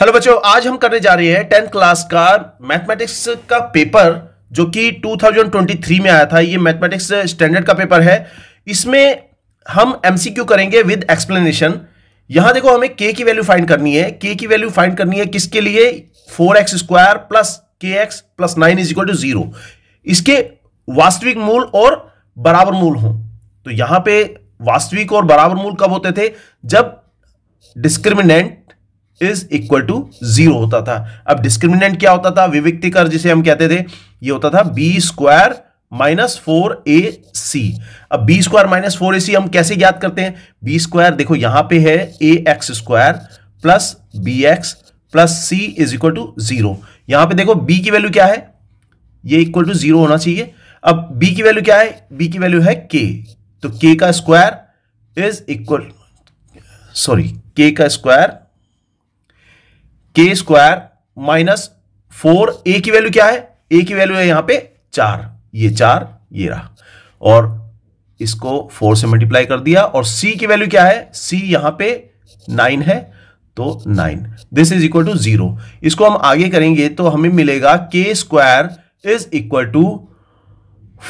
hello बच्चों आज हम करने जा रहे हैं टेंथ क्लास का मैथमेटिक्स का पेपर जो कि 2023 में आया था ये मैथमेटिक्स स्टैंडर्ड का पेपर है इसमें हम एमसीक्यू करेंगे विद एक्सप्लेनेशन यहां देखो हमें के की वैल्यू फाइंड करनी है के की वैल्यू फाइंड करनी है किसके लिए four x square plus k x plus nine is equal to zero इसके वास्तविक मूल और बराबर मूल हो तो यहां पे वास्तविक और बराबर मूल कब होते थे जब discriminant is equal to zero होता था अब डिस्क्रिमिनेंट क्या होता था विविक्ति कर जिसे हम कहते थे ये होता था b square minus four a c अब b square minus four a c हम कैसे याद करते हैं बी स्क्वायर देखो यहां पे है a x square plus b x plus c is equal to zero यहां पे देखो बी की वैल्यू क्या है ये इक्वल टू जीरो होना चाहिए अब बी की वैल्यू क्या है बी की वैल्यू है के तो के का स्क्वायर इज इक्वल सॉरी के का स्क्वायर के स्क्वायर माइनस फोर ए की वैल्यू क्या है ए की वैल्यू है यहां पे चार ये चार ये रहा और इसको फोर से मल्टीप्लाई कर दिया और सी की वैल्यू क्या है सी यहां पे नाइन है तो nine this is equal to zero इसको हम आगे करेंगे तो हमें मिलेगा k square is equal to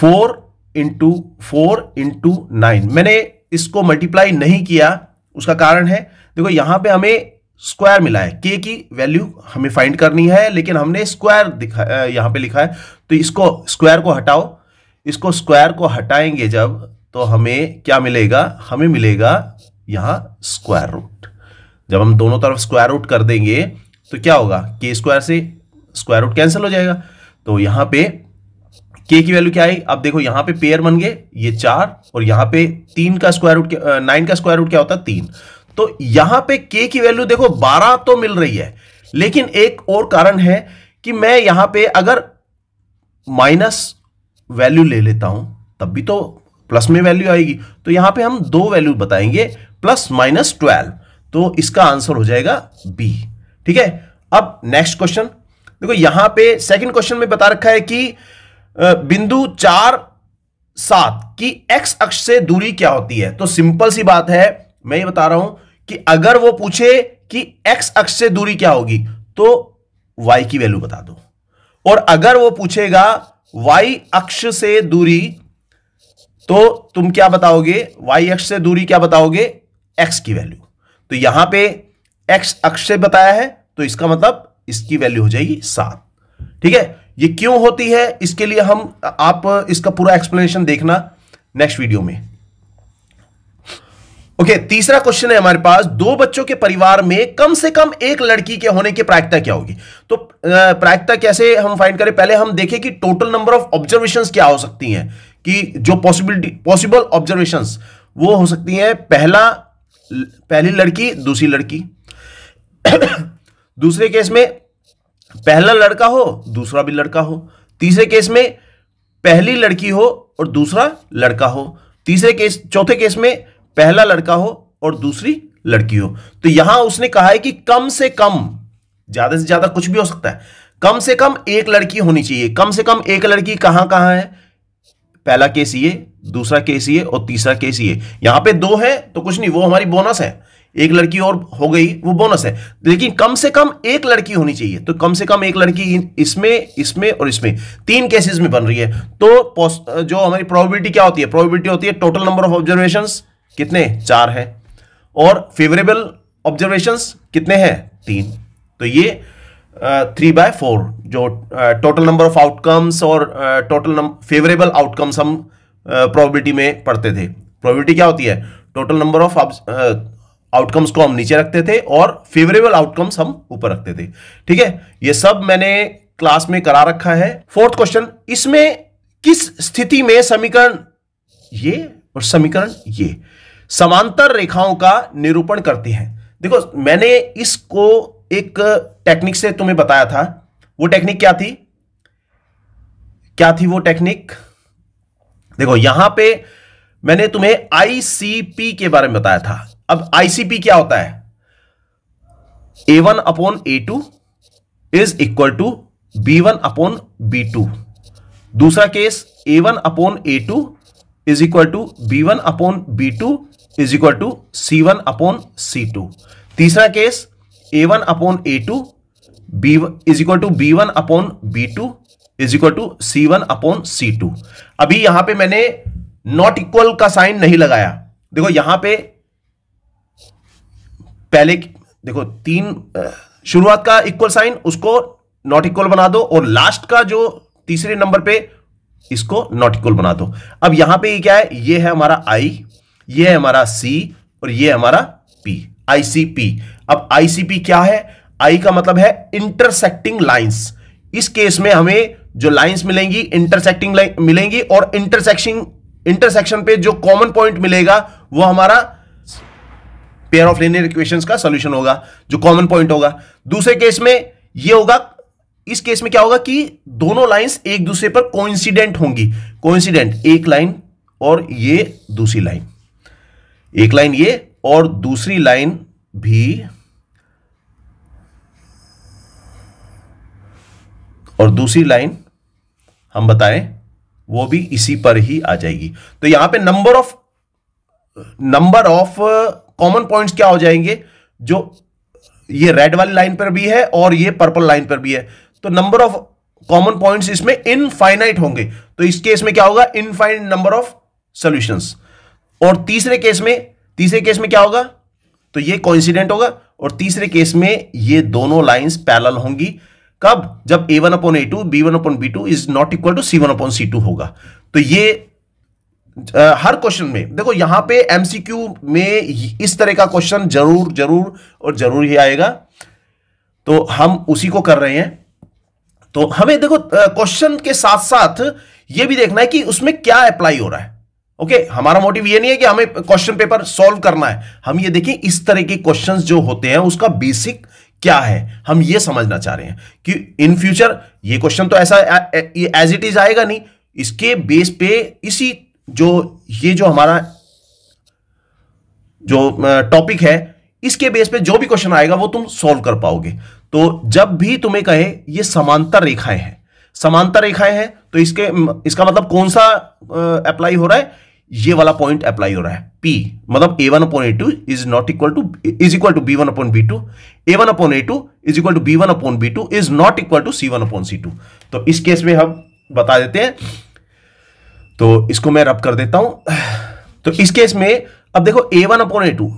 four into four into nine मैंने इसको मल्टीप्लाई नहीं किया उसका कारण है देखो यहां पे हमें स्क्वायर मिला है के की वैल्यू हमें फाइंड करनी है लेकिन हमने स्क्वायर दिखा यहाँ पे लिखा है तो इसको स्क्वायर को हटाओ इसको स्क्वायर को हटाएंगे जब तो हमें क्या मिलेगा हमें मिलेगा यहां स्क्वायर रूट जब हम दोनों तरफ स्क्वायर रूट कर देंगे तो क्या होगा के स्क्वायर से स्क्वायर रूट कैंसिल हो जाएगा तो यहाँ पे के की वैल्यू क्या आई अब देखो यहां पे पेयर बन गए ये चार और यहां पे तीन का स्क्वायर रूट नाइन का स्क्वायर रूट क्या होता है तीन तो यहां पे के की वैल्यू देखो 12 तो मिल रही है लेकिन एक और कारण है कि मैं यहां पे अगर माइनस वैल्यू ले लेता हूं तब भी तो प्लस में वैल्यू आएगी तो यहां पे हम दो वैल्यू बताएंगे प्लस माइनस ट्वेल्व तो इसका आंसर हो जाएगा बी ठीक है अब नेक्स्ट क्वेश्चन देखो यहां पे सेकंड क्वेश्चन में बता रखा है कि बिंदु चार सात की एक्स अक्ष से दूरी क्या होती है तो सिंपल सी बात है मैं ये बता रहा हूं कि अगर वो पूछे कि एक्स अक्ष से दूरी क्या होगी तो वाई की वैल्यू बता दो और अगर वो पूछेगा वाई अक्ष से दूरी तो तुम क्या बताओगे वाई अक्ष से दूरी क्या बताओगे एक्स की वैल्यू तो यहां पे एक्स अक्ष से बताया है तो इसका मतलब इसकी वैल्यू हो जाएगी सात ठीक है ये क्यों होती है इसके लिए हम आप इसका पूरा एक्सप्लेनेशन देखना नेक्स्ट वीडियो में ओके okay, तीसरा क्वेश्चन है हमारे पास दो बच्चों के परिवार में कम से कम एक लड़की के होने की प्रायिकता क्या होगी तो प्रायिकता कैसे हम फाइंड करें पहले हम देखें कि टोटल नंबर ऑफ ऑब्जर्वेशन क्या हो सकती हैं कि जो पॉसिबिलिटी पॉसिबल ऑब्जर्वेशन वो हो सकती हैं पहला पहली लड़की दूसरी लड़की दूसरे केस में पहला लड़का हो दूसरा भी लड़का हो तीसरे केस में पहली लड़की हो और दूसरा लड़का हो तीसरे केस चौथे केस में पहला लड़का हो और दूसरी लड़की हो तो यहां उसने कहा है कि कम से कम ज्यादा से ज्यादा कुछ भी हो सकता है कम से कम एक लड़की होनी चाहिए कम से कम एक लड़की कहां कहां है पहला केस ये दूसरा केस ये और तीसरा केस ये यहां पे दो है तो कुछ नहीं वो हमारी बोनस है एक लड़की और हो गई वो बोनस है लेकिन कम से कम एक लड़की होनी चाहिए तो कम से कम एक लड़की इसमें इसमें और इसमें तीन केसेस में बन रही है तो जो हमारी प्रोबेबिलिटी क्या होती है प्रोबेबिलिटी होती है टोटल नंबर ऑफ ऑब्जर्वेशंस कितने चार हैं और फेवरेबल ऑब्जर्वेशन कितने हैं तीन तो ये थ्री बाय फोर जो टोटल नंबर ऑफ आउटकम्स और टोटल फेवरेबल आउटकम्स हम प्रोबेबिलिटी में पढ़ते थे प्रोबेबिलिटी क्या होती है टोटल नंबर ऑफ आउटकम्स को हम नीचे रखते थे और फेवरेबल आउटकम्स हम ऊपर रखते थे ठीक है ये सब मैंने क्लास में करा रखा है फोर्थ क्वेश्चन इसमें किस स्थिति में समीकरण ये और समीकरण ये समांतर रेखाओं का निरूपण करती है देखो मैंने इसको एक टेक्निक से तुम्हें बताया था वो टेक्निक क्या थी क्या थी वो टेक्निक देखो यहां पे मैंने तुम्हें आईसीपी के बारे में बताया था अब आईसीपी क्या होता है a one upon a two is equal to b one upon b two दूसरा case a one upon a two is equal to b one upon b two is equal to c one upon c two तीसरा case a one upon a two b is equal to b one upon b two is equal to c one upon c two अभी यहां पे मैंने not equal का sign नहीं लगाया देखो यहां पे पहले देखो तीन शुरुआत का इक्वल साइन उसको नॉट इक्वल बना दो और लास्ट का जो तीसरे नंबर पे इसको नॉट इक्वल बना दो अब यहां पे क्या है ये है हमारा आई ये हमारा सी और ये हमारा पी आईसीपी अब आईसीपी क्या है आई का मतलब है इंटरसेक्टिंग लाइंस इस केस में हमें जो लाइंस मिलेंगी इंटरसेक्टिंग मिलेंगी और इंटरसेक्शन इंटरसेक्शन पे जो कॉमन पॉइंट मिलेगा वो हमारा पेयर ऑफ लेनियर इक्वेशंस का सोल्यूशन होगा जो कॉमन पॉइंट होगा दूसरे केस में ये होगा इस केस में क्या होगा कि दोनों लाइंस एक दूसरे पर कोइंसिडेंट होंगी कोइंसिडेंट एक लाइन और ये दूसरी लाइन एक लाइन ये और दूसरी लाइन भी और दूसरी लाइन हम बताएं वो भी इसी पर ही आ जाएगी तो यहां पे number of number of common points क्या हो जाएंगे जो ये रेड वाली लाइन पर भी है और ये पर्पल लाइन पर भी है तो नंबर ऑफ कॉमन पॉइंट्स इसमें इनफाइनाइट होंगे तो इस केस में क्या होगा इनफाइनाइट नंबर ऑफ सॉल्यूशंस और तीसरे केस में तीसरे केस में क्या होगा तो ये कॉइंसिडेंट होगा और तीसरे केस में ये दोनों लाइंस पैरेलल होंगी कब जब a one upon a two b one upon b two is not equal to c one upon c two होगा तो ये आ, हर क्वेश्चन में देखो यहां पे एमसीक्यू में इस तरह का क्वेश्चन जरूर जरूर और जरूर ही आएगा तो हम उसी को कर रहे हैं तो हमें देखो क्वेश्चन के साथ साथ ये भी देखना है कि उसमें क्या अप्लाई हो रहा है ओके okay, हमारा मोटिव ये नहीं है कि हमें क्वेश्चन पेपर सॉल्व करना है हम ये देखें इस तरह के क्वेश्चंस जो होते हैं उसका बेसिक क्या है हम ये समझना चाह रहे हैं कि इन फ्यूचर ये क्वेश्चन तो ऐसा एज इट इज आएगा नहीं इसके बेस पे इसी जो ये जो हमारा जो टॉपिक है इसके बेस पे जो भी क्वेश्चन आएगा वो तुम सॉल्व कर पाओगे तो जब भी तुम्हें कहे ये समांतर रेखाएं हैं समांतर रेखाएं हैं तो इसके इसका मतलब कौन सा अप्लाई हो रहा है ये वाला पॉइंट अप्लाई हो रहा है पी मतलब a one upon a two is not equal to is equal to b one upon b two a one upon a two is equal to b one upon b two is not equal to c one upon c two तो इस case में हम बता देते हैं तो इसको मैं रब कर देता हूं तो इस केस में अब देखो a one upon a two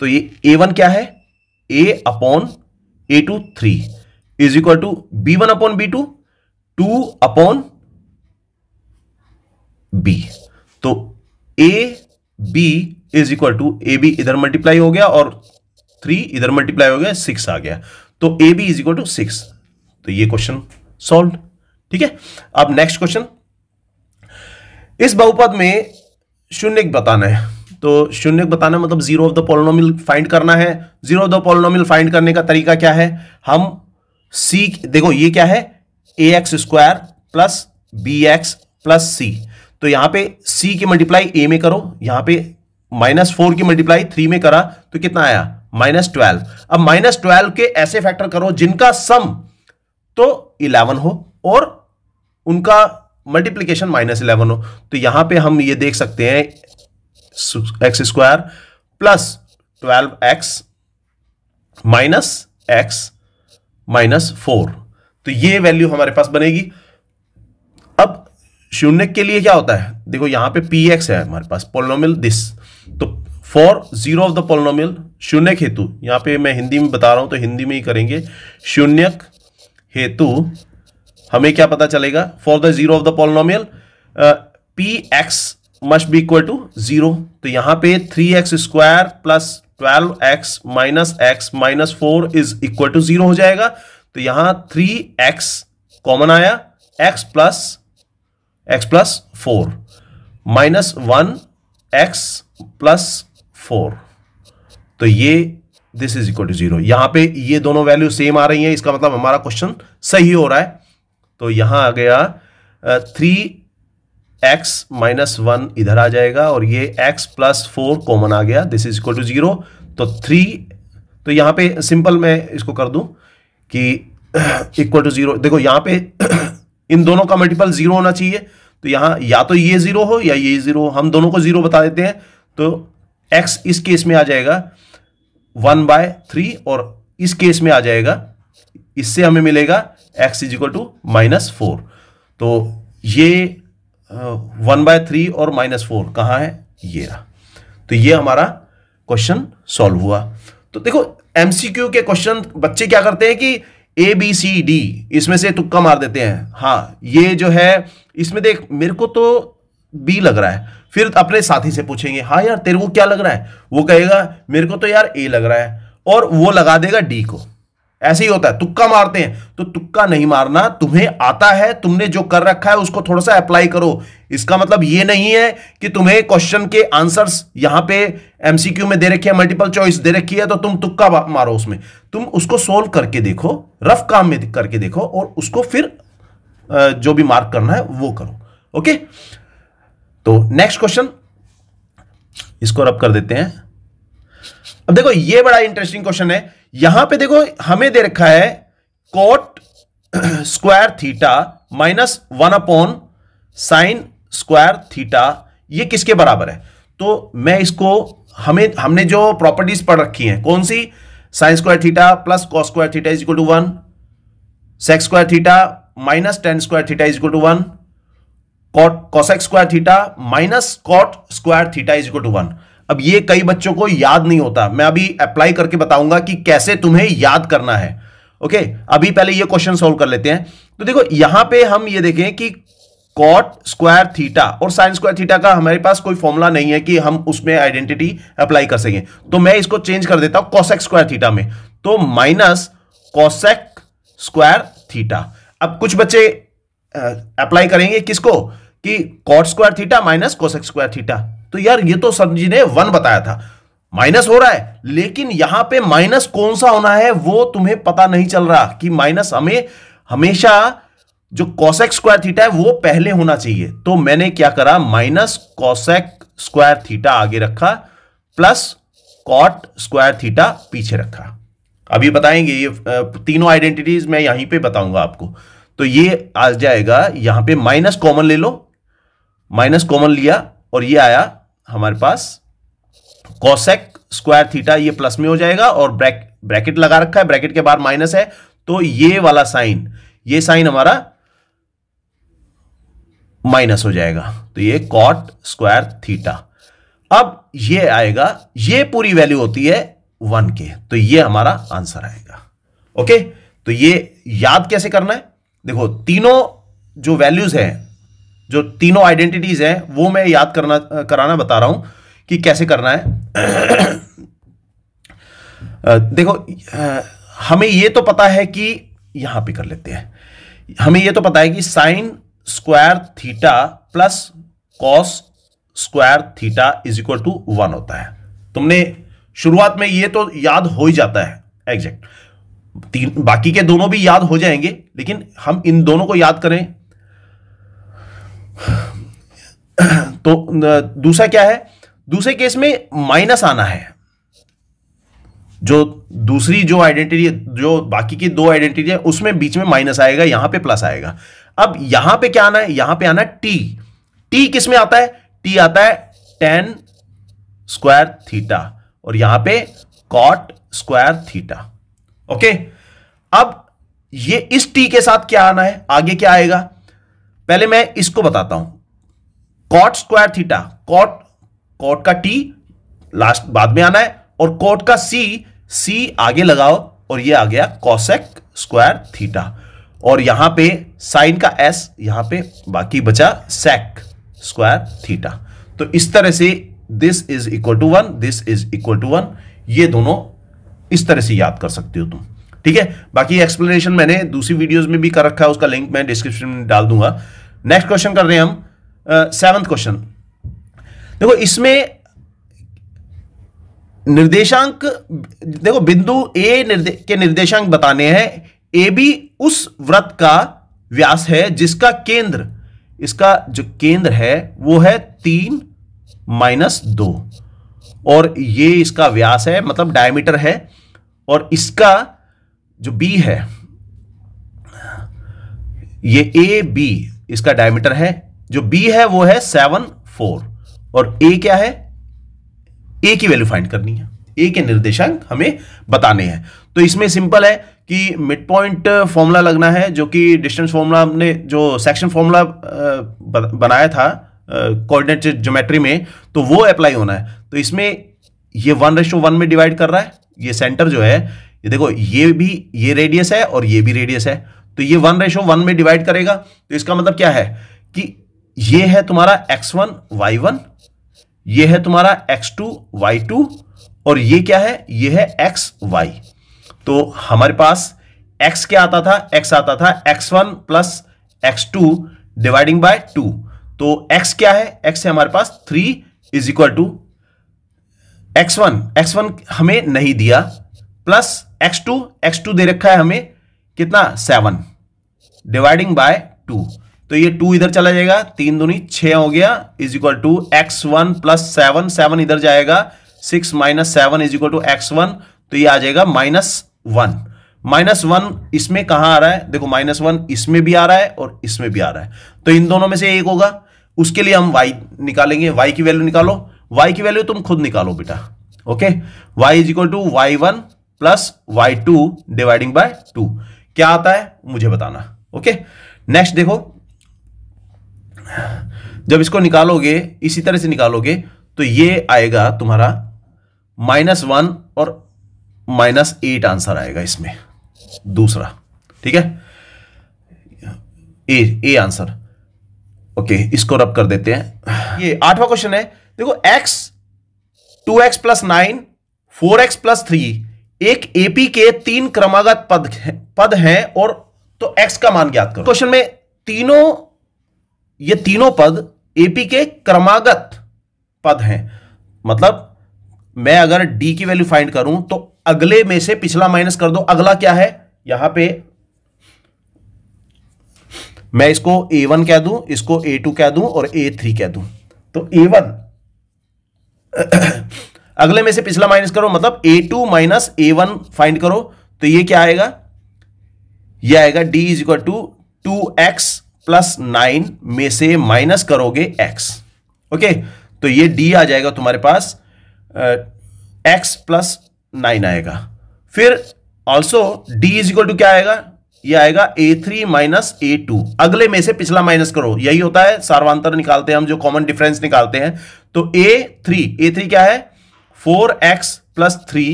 तो ये ए वन क्या है a upon a two three is equal to b one upon b two two upon b तो a b is equal to a b इधर multiply हो गया और three इधर मल्टीप्लाई हो गया सिक्स आ गया तो a b is equal to six तो ये क्वेश्चन सॉल्व ठीक है अब नेक्स्ट क्वेश्चन इस बहुपद में शून्य बताना है तो शून्य बताना मतलब zero of the polynomial find करना है zero of the polynomial find करने का तरीका क्या है हम सी देखो ये क्या है a x square plus b x plus c तो यहां पे सी की मल्टीप्लाई ए में करो यहां पे माइनस फोर की मल्टीप्लाई थ्री में करा तो कितना आया माइनस ट्वेल्व अब माइनस ट्वेल्व के ऐसे फैक्टर करो जिनका सम तो इलेवन हो और उनका मल्टीप्लीकेशन माइनस इलेवन हो तो यहां पे हम ये देख सकते हैं x square plus twelve x minus x minus four तो ये वैल्यू हमारे पास बनेगी शून्य के लिए क्या होता है देखो यहां पे पी एक्स है हमारे पास पोलोमिल दिस तो for zero of the polynomial शून्य हेतु यहां पे मैं हिंदी में बता रहा हूं तो हिंदी में ही करेंगे शून्य हेतु हमें क्या पता चलेगा for the zero of the polynomial p x must be equal to zero तो यहां पे three x square plus twelve x minus x minus four is equal to zero हो जाएगा तो यहां थ्री एक्स कॉमन आया x plus x plus four minus one x plus four तो ये this is equal to zero यहां पे ये दोनों वैल्यू सेम आ रही है इसका मतलब हमारा क्वेश्चन सही हो रहा है तो यहां आ गया थ्री एक्स माइनस वन इधर आ जाएगा और ये एक्स प्लस फोर कॉमन आ गया this is equal to zero तो थ्री तो यहां पे सिंपल मैं इसको कर दूं कि इक्वल टू जीरो देखो यहाँ पे इन दोनों का मल्टीपल जीरो होना चाहिए तो यहां या तो ये जीरो हो या ये जीरो हो हम दोनों को जीरो बता देते हैं तो एक्स इस केस में आ जाएगा वन बाय थ्री और इस केस में आ जाएगा इससे हमें मिलेगा x is equal to minus four तो ये वन बाय थ्री और माइनस फोर कहां है ये रहा तो ये हमारा क्वेश्चन सॉल्व हुआ तो देखो एमसीक्यू के क्वेश्चन बच्चे क्या करते हैं कि ए बी सी डी इसमें से तुक्का मार देते हैं हाँ ये जो है इसमें देख मेरे को तो बी लग रहा है फिर अपने साथी से पूछेंगे हाँ यार तेरे को क्या लग रहा है वो कहेगा मेरे को तो यार ए लग रहा है और वो लगा देगा डी को ऐसे ही होता है तुक्का मारते हैं तो तुक्का नहीं मारना तुम्हें आता है तुमने जो कर रखा है उसको थोड़ा सा अप्लाई करो इसका मतलब ये नहीं है कि तुम्हें क्वेश्चन के आंसर्स यहां पे एमसीक्यू में दे रखे हैं मल्टीपल चॉइस दे रखी है तो तुम तुक्का मारो उसमें तुम उसको सोल्व करके देखो रफ काम में करके देखो और उसको फिर जो भी मार्क करना है वो करो ओके तो नेक्स्ट क्वेश्चन इसको रब कर देते हैं अब देखो ये बड़ा इंटरेस्टिंग क्वेश्चन है यहां पे देखो हमें दे रखा है cot square theta minus one upon sine square theta ये किसके बराबर है तो मैं इसको हमें हमने जो प्रॉपर्टीज पढ़ रखी हैं कौन सी sine square theta plus cos square theta is equal to one sec square theta minus tan square theta is equal to one cot cosec square theta minus cot square theta is equal to one अब ये कई बच्चों को याद नहीं होता मैं अभी अप्लाई करके बताऊंगा कि कैसे तुम्हें याद करना है ओके अभी पहले ये क्वेश्चन सोल्व कर लेते हैं तो देखो यहां पे हम ये देखें कि कॉट स्क्वायर थीटा और साइन स्क्वायर थीटा का हमारे पास कोई फॉर्मूला नहीं है कि हम उसमें आइडेंटिटी अप्लाई कर सकें तो मैं इसको चेंज कर देता हूं कॉसेक स्क्वायर थीटा में तो माइनस कॉसेक स्क्वायर थीटा अब कुछ बच्चे अप्लाई करेंगे किसको कि cot square theta minus cosec square theta तो यार ये तो संजी ने वन बताया था माइनस हो रहा है लेकिन यहां पे माइनस कौन सा होना है वो तुम्हें पता नहीं चल रहा कि माइनस हमें हमेशा जो कॉसेक स्क्वायर थीटा है वो पहले होना चाहिए तो मैंने क्या करा माइनस कॉसेक स्क्वायर थीटा आगे रखा प्लस कॉट स्क्वायर थीटा पीछे रखा अभी बताएंगे ये तीनों आइडेंटिटीज मैं यहीं पे बताऊंगा आपको तो ये आ जाएगा यहां पे माइनस कॉमन ले लो माइनस कॉमन लिया और ये आया हमारे पास कॉसेक स्क्वायर थीटा ये प्लस में हो जाएगा और ब्रैक ब्रैकेट लगा रखा है ब्रैकेट के बाहर माइनस है तो ये वाला साइन ये साइन हमारा माइनस हो जाएगा तो ये कॉट स्क्वायर थीटा अब ये आएगा ये पूरी वैल्यू होती है वन के तो ये हमारा आंसर आएगा ओके तो ये याद कैसे करना है देखो तीनों जो वैल्यूज हैं जो तीनों आइडेंटिटीज हैं वो मैं याद करना कराना बता रहा हूं कि कैसे करना है देखो हमें ये तो पता है कि यहां पे कर लेते हैं हमें ये तो पता है कि sine square theta plus cos square theta is equal to one होता है तुमने शुरुआत में ये तो याद हो ही जाता है एग्जैक्ट तीन बाकी के दोनों भी याद हो जाएंगे लेकिन हम इन दोनों को याद करें तो दूसरा क्या है दूसरे केस में माइनस आना है जो दूसरी जो आइडेंटिटी जो बाकी की दो आइडेंटिटी है उसमें बीच में माइनस आएगा यहां पे प्लस आएगा अब यहां पे क्या आना है यहां पे आना है टी टी किस में आता है टी आता है टेन स्क्वायर थीटा और यहां पे कॉट स्क्वायर थीटा ओके अब ये इस टी के साथ क्या आना है आगे क्या आएगा पहले मैं इसको बताता हूं cot square theta cot cot का टी लास्ट बाद में आना है और कॉट का सी सी आगे लगाओ और ये आ गया कॉसेक स्क्वायर थीटा और यहां पे साइन का एस यहां पे बाकी बचा सेक स्क्वायर थीटा तो इस तरह से this is equal to one this is equal to one ये दोनों इस तरह से याद कर सकते हो तुम ठीक है बाकी एक्सप्लेनेशन मैंने दूसरी वीडियोस में भी कर रखा है उसका लिंक मैं डिस्क्रिप्शन में डाल दूंगा नेक्स्ट क्वेश्चन कर रहे हैं हम सेवंथ क्वेश्चन देखो इसमें निर्देशांक देखो बिंदु ए निर्दे, के निर्देशांक बताने हैं ए बी उस व्रत का व्यास है जिसका केंद्र इसका जो केंद्र है वो है तीन माइनस दो और ये इसका व्यास है मतलब डायमीटर है और इसका जो बी है ये ए बी इसका डायमीटर है जो बी है वो है सेवन फोर और ए क्या है ए की वैल्यू फाइंड करनी है ए के निर्देशांक हमें बताने हैं तो इसमें सिंपल है कि मिड पॉइंट फॉर्मूला लगना है जो कि डिस्टेंस फॉर्मूला हमने जो सेक्शन uh, फॉर्मूला बनाया था कोऑर्डिनेट uh, ज्योमेट्री में तो वो अप्लाई होना है तो इसमें ये वन रेशो वन में डिवाइड कर रहा है ये सेंटर जो है ये देखो ये भी ये रेडियस है और ये भी रेडियस है तो ये वन रेशो वन में डिवाइड करेगा तो इसका मतलब क्या है कि ये है तुम्हारा एक्स वन वाई वन ये है तुम्हारा एक्स टू वाई टू और ये क्या है ये है एक्स वाई तो हमारे पास एक्स क्या आता था एक्स आता था x one plus x two dividing by two तो एक्स क्या है एक्स है हमारे पास three is equal to x one x one हमें नहीं दिया plus x two x two दे रखा है हमें कितना सेवन डिवाइडिंग बाय टू तो ये टू इधर चला जाएगा तीन दूनी छ हो गया is equal to x one plus seven seven इधर जाएगा six minus seven is equal to x one तो ये आ जाएगा माइनस वन माइनस वन इसमें कहां आ रहा है देखो माइनस वन इसमें भी आ रहा है और इसमें भी आ रहा है तो इन दोनों में से एक होगा उसके लिए हम वाई निकालेंगे वाई की वैल्यू निकालो वाई की वैल्यू तुम खुद निकालो बेटा okay y is equal to y one plus y two dividing by two क्या आता है मुझे बताना ओके नेक्स्ट देखो जब इसको निकालोगे इसी तरह से निकालोगे तो ये आएगा तुम्हारा माइनस वन और माइनस एट आंसर आएगा इसमें दूसरा ठीक है ए ए आंसर ओके इसको रब कर देते हैं ये आठवां क्वेश्चन है देखो x two x plus nine four x plus three एक एपी के तीन क्रमागत पद पद हैं और तो एक्स का मान ज्ञात करो क्वेश्चन में तीनों ये तीनों पद एपी के क्रमागत पद हैं मतलब मैं अगर डी की वैल्यू फाइंड करूं तो अगले में से पिछला माइनस कर दो अगला क्या है यहां पे मैं इसको ए वन कह दूं इसको ए टू कह दूं और ए थ्री कह दूं तो ए वन अगले में से पिछला माइनस करो मतलब a two minus a one find करो तो ये क्या आएगा ये आएगा d is equal to two x plus nine में से माइनस करोगे एक्स ओके तो ये डी आ जाएगा तुम्हारे पास एक्स प्लस नाइन आएगा फिर also d is equal to क्या आएगा ये आएगा a3 माइनस ए अगले में से पिछला माइनस करो यही होता है सार्वांतर निकालते हैं हम जो कॉमन डिफरेंस निकालते हैं तो a3 a3 क्या है four x plus three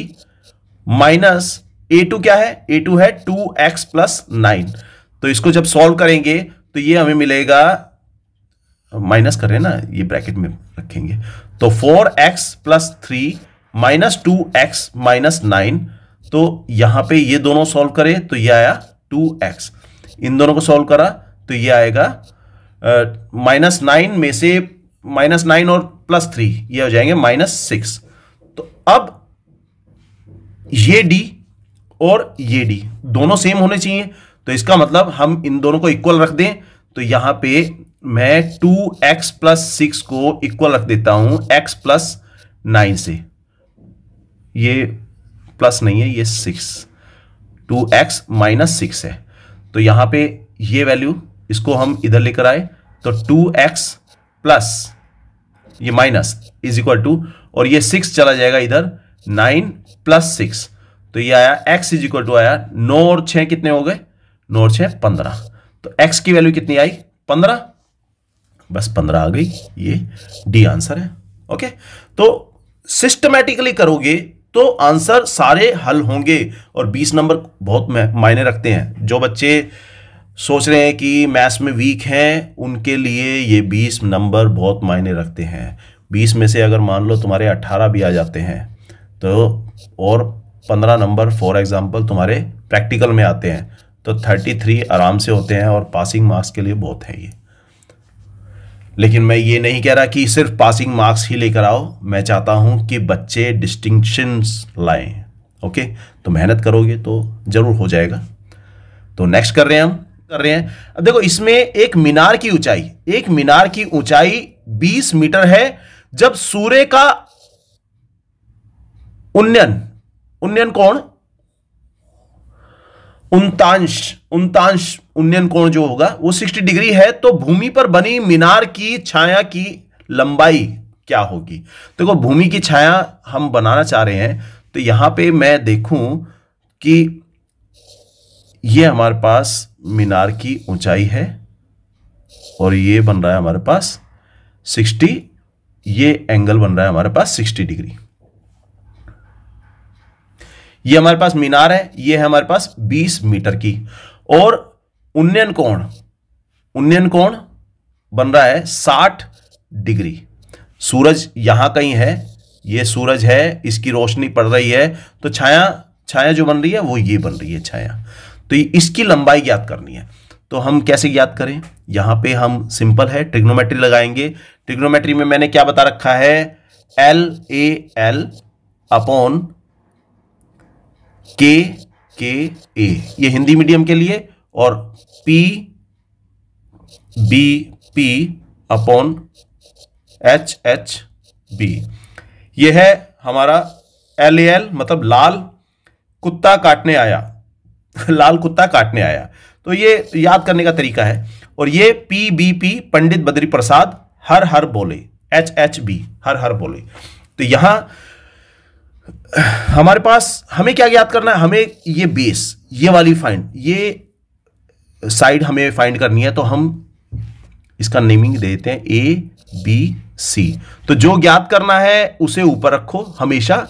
minus a two क्या है ए टू है टू एक्स प्लस नाइन तो इसको जब सॉल्व करेंगे तो ये हमें मिलेगा माइनस करें ना ये ब्रैकेट में रखेंगे तो four x plus three minus two x minus nine तो यहां पे ये दोनों सॉल्व करें तो ये आया टू एक्स इन दोनों को सॉल्व करा तो ये आएगा माइनस नाइन में से माइनस नाइन और प्लस थ्री ये हो जाएंगे माइनस सिक्स तो अब ये डी और ये डी दोनों सेम होने चाहिए तो इसका मतलब हम इन दोनों को इक्वल रख दें तो यहां पे मैं टू एक्स प्लस सिक्स को इक्वल रख देता हूं एक्स प्लस नाइन से ये प्लस नहीं है ये six two x minus six है तो यहां पे ये वैल्यू इसको हम इधर लेकर आए तो टू एक्स प्लस ये माइनस इज इक्वल टू और ये सिक्स चला जाएगा इधर नाइन प्लस सिक्स तो ये आया एक्स इज इक्वल टू आया नौ और छः कितने हो गए नौ और छह पंद्रह तो एक्स की वैल्यू कितनी आई पंद्रह बस पंद्रह आ गई ये डी आंसर है ओके तो सिस्टमेटिकली करोगे तो आंसर सारे हल होंगे और बीस नंबर बहुत मायने रखते हैं जो बच्चे सोच रहे हैं कि मैथ्स में वीक हैं उनके लिए ये बीस नंबर बहुत मायने रखते हैं बीस में से अगर मान लो तुम्हारे अट्ठारह भी आ जाते हैं तो और पंद्रह नंबर फॉर एग्ज़ाम्पल तुम्हारे प्रैक्टिकल में आते हैं तो थर्टी थ्री आराम से होते हैं और पासिंग मार्क्स के लिए बहुत है ये लेकिन मैं ये नहीं कह रहा कि सिर्फ पासिंग मार्क्स ही लेकर आओ मैं चाहता हूँ कि बच्चे डिस्टिंक्शंस लाएं ओके तो मेहनत करोगे तो ज़रूर हो जाएगा तो नेक्स्ट कर रहे हैं हम कर रहे हैं अब देखो इसमें एक मीनार की ऊंचाई एक मीनार की ऊंचाई 20 मीटर है जब सूर्य का उन्नयन उन्नयन कोण उनतांश उन्तांश उन्नयन कोण जो होगा वो 60 डिग्री है तो भूमि पर बनी मीनार की छाया की लंबाई क्या होगी देखो तो भूमि की छाया हम बनाना चाह रहे हैं तो यहां पे मैं देखूं कि ये हमारे पास मीनार की ऊंचाई है और ये बन रहा है हमारे पास 60 ये एंगल बन रहा है हमारे पास 60 डिग्री ये हमारे पास मीनार है ये है हमारे पास 20 मीटर की और उन्नयन कोण उन्नयन कोण बन रहा है 60 डिग्री सूरज यहां कहीं है ये सूरज है इसकी रोशनी पड़ रही है तो छाया छाया जो बन रही है वो ये बन रही है छाया तो इसकी लंबाई ज्ञात करनी है तो हम कैसे ज्ञात करें यहां पे हम सिंपल है ट्रिग्नोमेट्री लगाएंगे ट्रिग्नोमेट्री में मैंने क्या बता रखा है एल ए एल अपॉन के के ए ये हिंदी मीडियम के लिए और P B P upon H H B यह है हमारा एल ए एल मतलब लाल कुत्ता काटने आया लाल कुत्ता काटने आया तो ये याद करने का तरीका है और ये P B P Pandit Badri Prasad हर हर बोले एच एच बी हर हर बोले तो यहां हमारे पास हमें क्या याद करना है हमें ये बेस ये वाली फाइंड ये साइड हमें फाइंड करनी है तो हम इसका नेमिंग देते हैं ए बी सी तो जो ज्ञात करना है उसे ऊपर रखो हमेशा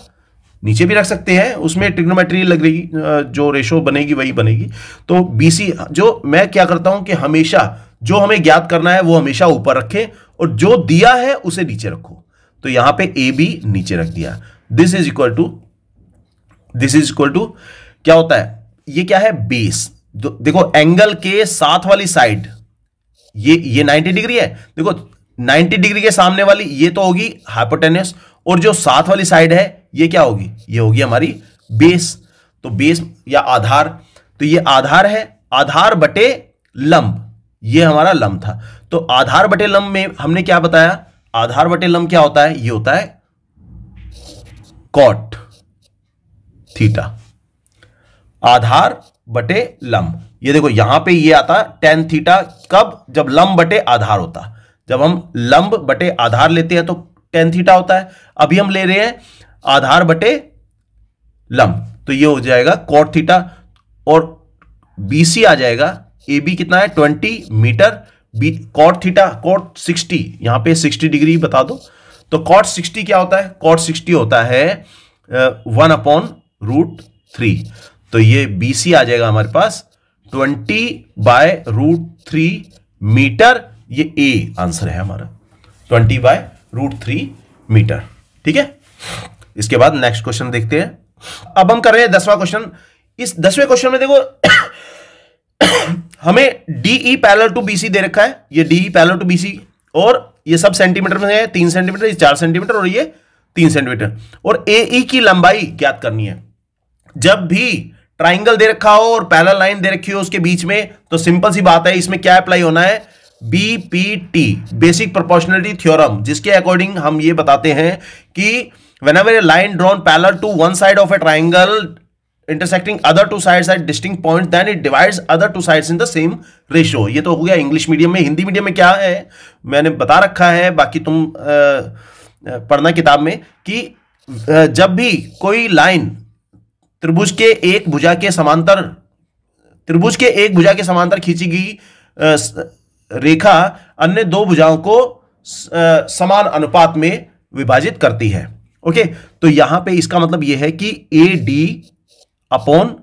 नीचे भी रख सकते हैं उसमें ट्रिग्नोमेट्री लग रही जो रेशो बनेगी वही बनेगी तो बीसी जो मैं क्या करता हूं कि हमेशा जो हमें ज्ञात करना है वो हमेशा ऊपर रखें और जो दिया है उसे नीचे रखो तो यहां पे ए बी नीचे रख दिया this is equal to this is equal to क्या होता है ये क्या है बेस देखो एंगल के साथ वाली साइड ये ये 90 डिग्री है देखो 90 डिग्री के सामने वाली ये तो होगी हाइपोटेनियस और जो साथ वाली साइड है ये क्या होगी ये होगी हमारी बेस तो बेस या आधार तो ये आधार है आधार बटे लंब ये हमारा लंब था तो आधार बटे लंब में हमने क्या बताया आधार बटे लंब क्या होता है ये होता है कॉट थीटा आधार बटे लंब ये देखो यहां पे ये आता टेन थीटा कब जब लंब बटे आधार होता जब हम लंब बटे आधार लेते हैं तो टेन थीटा होता है अभी हम ले रहे हैं आधार बटे लंब तो ये हो जाएगा कॉट थीटा और बीसी आ जाएगा ए बी कितना है twenty metre B cot theta cot sixty यहां पे सिक्सटी डिग्री बता दो तो कॉट सिक्सटी क्या होता है कॉट सिक्सटी होता है वन अपॉन रूट थ्री तो ये बी आ जाएगा हमारे पास twenty by root three metre ये ए आंसर है हमारा twenty by root three metre ठीक है इसके बाद नेक्स्ट क्वेश्चन देखते हैं अब हम कर रहे हैं दसवां क्वेश्चन इस दसवें क्वेश्चन में देखो हमें डीई पैल टू सी दे रखा है ये डीई पैलर टू बीसी और ये सब सेंटीमीटर में है तीन सेंटीमीटर ये चार सेंटीमीटर और ये तीन सेंटीमीटर और ए e की लंबाई ज्ञात करनी है जब भी ट्राइंगल दे रखा हो और पैरल लाइन दे रखी हो उसके बीच में तो सिंपल सी बात है इसमें क्या अप्लाई होना है बीपीटी बेसिक प्रोपोर्शनलिटी थ्योरम जिसके अकॉर्डिंग हम ये बताते हैं कि whenever a line drawn parallel to one side of a triangle intersecting other two sides at distinct point then it divides other two sides in the same ratio ये तो हो गया इंग्लिश मीडियम में Hindi medium में क्या है मैंने बता रखा है बाकी तुम पढ़ना किताब में कि जब भी कोई लाइन त्रिभुज के एक भुजा के समांतर त्रिभुज के एक भुजा के समांतर खींची गई रेखा अन्य दो भुजाओं को समान अनुपात में विभाजित करती है ओके तो यहां पे इसका मतलब यह है कि A D upon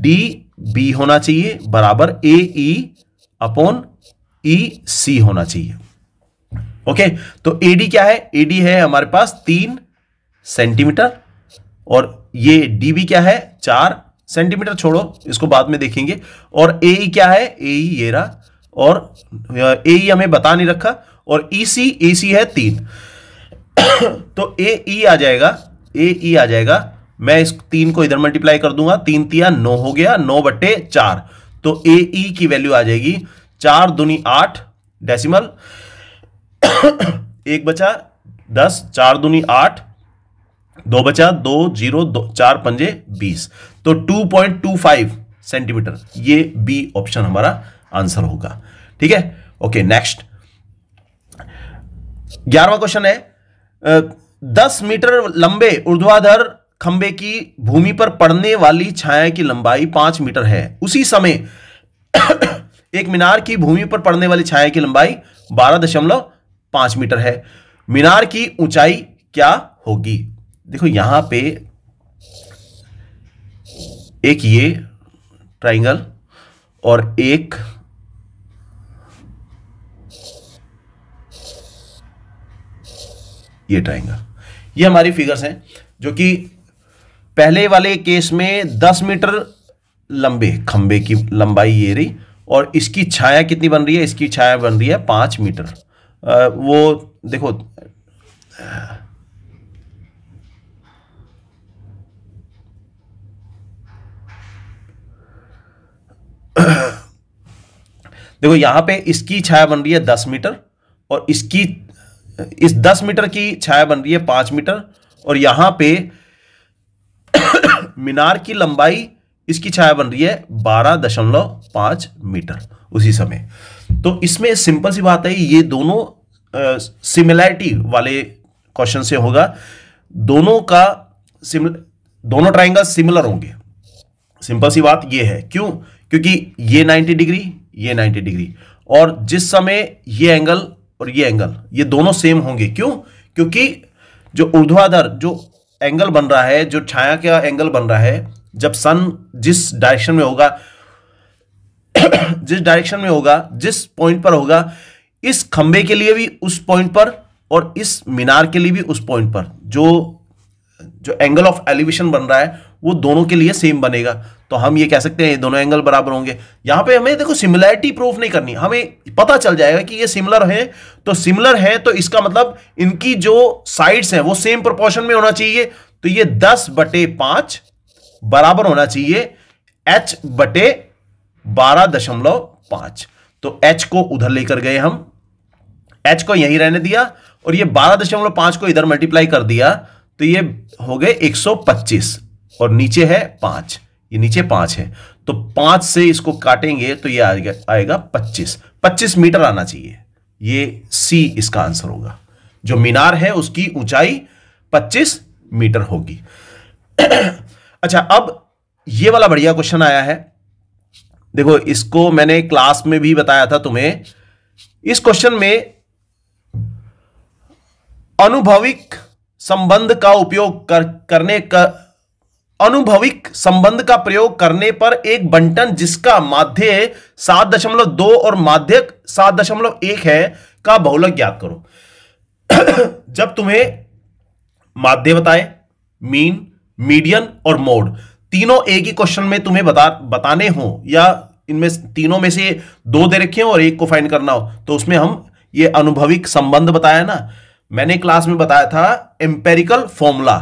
D B होना चाहिए बराबर A E e upon E e, C होना चाहिए ओके तो ए डी क्या है ए डी है हमारे पास तीन सेंटीमीटर और ये डी बी क्या है चार सेंटीमीटर छोड़ो इसको बाद में देखेंगे और ए e क्या है ए ये रहा और ए ई e हमें बता नहीं रखा और ई सी ए सी है तीन तो ए ई e आ जाएगा ए ई e आ जाएगा मैं इस तीन को इधर मल्टीप्लाई कर दूंगा तीन तिया नौ हो गया नौ बट्टे चार तो ए ई की वैल्यू आ जाएगी चार दुनी आठ डेसिमल एक बचा दस चार दुनी आठ दो बचा दो जीरो दो चार पंजे बीस तो two point two five centimetre ये बी ऑप्शन हमारा आंसर होगा ठीक है ओके नेक्स्ट ग्यारहवा क्वेश्चन है दस मीटर लंबे ऊर्ध्वाधर खंबे की भूमि पर पड़ने वाली छाया की लंबाई पांच मीटर है उसी समय एक मीनार की भूमि पर पड़ने वाली छाया की लंबाई बारह दशमलव पांच मीटर है मीनार की ऊंचाई क्या होगी देखो यहां पे एक ये ट्राइंगल और एक ये ट्राइंगल ये हमारी फिगर्स हैं जो कि पहले वाले केस में 10 मीटर लंबे खंबे की लंबाई ये रही और इसकी छाया कितनी बन रही है इसकी छाया बन रही है पांच मीटर आ, वो देखो देखो यहां पे इसकी छाया बन रही है दस मीटर और इसकी इस दस मीटर की छाया बन रही है पांच मीटर और यहां पे मीनार की लंबाई इसकी छाया बन रही है बारह दशमलव पांच मीटर उसी समय तो इसमें सिंपल सी बात है ये दोनों सिमिलैरिटी वाले क्वेश्चन से होगा दोनों का सिम दोनों ट्राइंगल सिमिलर होंगे सिंपल सी बात ये है क्यों क्योंकि ये 90 डिग्री ये 90 डिग्री और जिस समय ये एंगल और ये एंगल ये दोनों सेम होंगे क्यों क्योंकि जो ऊर्ध्वाधर जो एंगल बन रहा है जो छाया का एंगल बन रहा है जब सन जिस डायरेक्शन में होगा जिस डायरेक्शन में होगा जिस पॉइंट पर होगा इस खंबे के लिए भी उस पॉइंट पर और इस मीनार के लिए भी उस पॉइंट पर जो जो एंगल ऑफ एलिवेशन बन रहा है वो दोनों के लिए सेम बनेगा तो हम ये कह सकते हैं दोनों एंगल बराबर होंगे यहां पे हमें देखो सिमिलैरिटी प्रूफ नहीं करनी हमें पता चल जाएगा कि ये सिमिलर है तो सिमिलर है तो इसका मतलब इनकी जो साइड्स हैं वो सेम प्रोपोर्शन में होना चाहिए तो ये दस बटे पांच बराबर होना चाहिए एच बटे बारह दशमलव पांच तो एच को उधर लेकर गए हम एच को यहीं रहने दिया और ये बारह दशमलव पांच को इधर मल्टीप्लाई कर दिया तो ये हो गए एक सौ पच्चीस और नीचे है पांच ये नीचे पांच है तो पांच से इसको काटेंगे तो ये आएगा पच्चीस पच्चीस मीटर आना चाहिए ये सी इसका आंसर होगा जो मीनार है उसकी ऊंचाई पच्चीस मीटर होगी अच्छा अब ये वाला बढ़िया क्वेश्चन आया है देखो इसको मैंने क्लास में भी बताया था तुम्हें इस क्वेश्चन में अनुभविक संबंध का उपयोग कर, करने का अनुभविक संबंध का प्रयोग करने पर एक बंटन जिसका माध्य सात दशमलव दो और माध्यक सात दशमलव एक है का बहुलक ज्ञात करो जब तुम्हें माध्य बताए मीन मीडियन और मोड तीनों एक ही क्वेश्चन में तुम्हें बता बताने हो या इनमें तीनों में से दो दे रखे हो और एक को फाइंड करना हो तो उसमें हम ये अनुभविक संबंध बताया ना मैंने क्लास में बताया था एम्पेरिकल फॉर्मूला